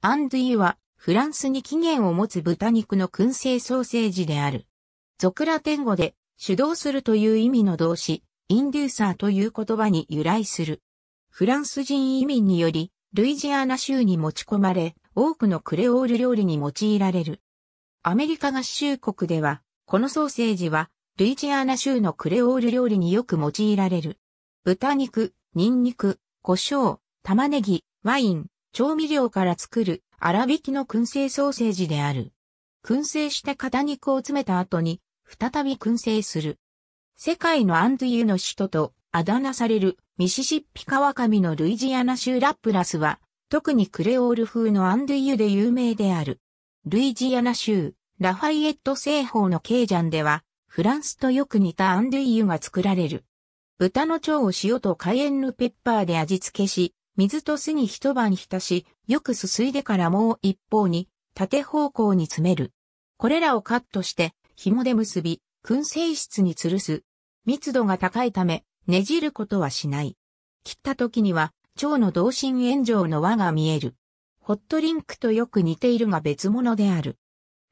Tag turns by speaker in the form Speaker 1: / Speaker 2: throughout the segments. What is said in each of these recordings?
Speaker 1: アンドゥイは、フランスに起源を持つ豚肉の燻製ソーセージである。クラテン語で、主導するという意味の動詞、インデューサーという言葉に由来する。フランス人移民により、ルイジアナ州に持ち込まれ、多くのクレオール料理に用いられる。アメリカ合衆国では、このソーセージは、ルイジアナ州のクレオール料理によく用いられる。豚肉、ニンニク、胡椒、玉ねぎ、ワイン、調味料から作る粗挽きの燻製ソーセージである。燻製して肩肉を詰めた後に、再び燻製する。世界のアンドゥユの首都とあだ名されるミシシッピ川上のルイジアナ州ラップラスは、特にクレオール風のアンドゥユで有名である。ルイジアナ州、ラファイエット製法のケージャンでは、フランスとよく似たアンドゥイユが作られる。豚の腸を塩とカイエンヌペッパーで味付けし、水と酢に一晩浸し、よくすすいでからもう一方に、縦方向に詰める。これらをカットして、紐で結び、燻製室に吊るす。密度が高いため、ねじることはしない。切った時には、蝶の同心炎上の輪が見える。ホットリンクとよく似ているが別物である。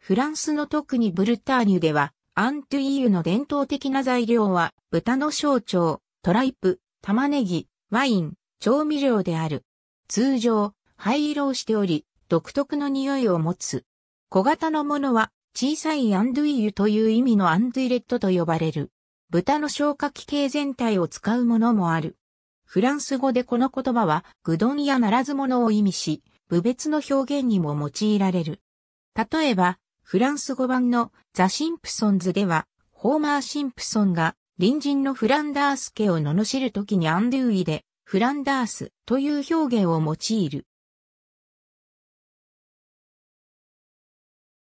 Speaker 1: フランスの特にブルターニュでは、アントゥイユの伝統的な材料は、豚の象徴、トライプ、玉ねぎ、ワイン、調味料である。通常、灰色をしており、独特の匂いを持つ。小型のものは、小さいアンドゥイユという意味のアンドゥイレットと呼ばれる。豚の消化器系全体を使うものもある。フランス語でこの言葉は、愚鈍やならず者を意味し、部別の表現にも用いられる。例えば、フランス語版のザ・シンプソンズでは、ホーマー・シンプソンが隣人のフランダース家を罵るときにアンドゥイでフランダースという表現を用いる。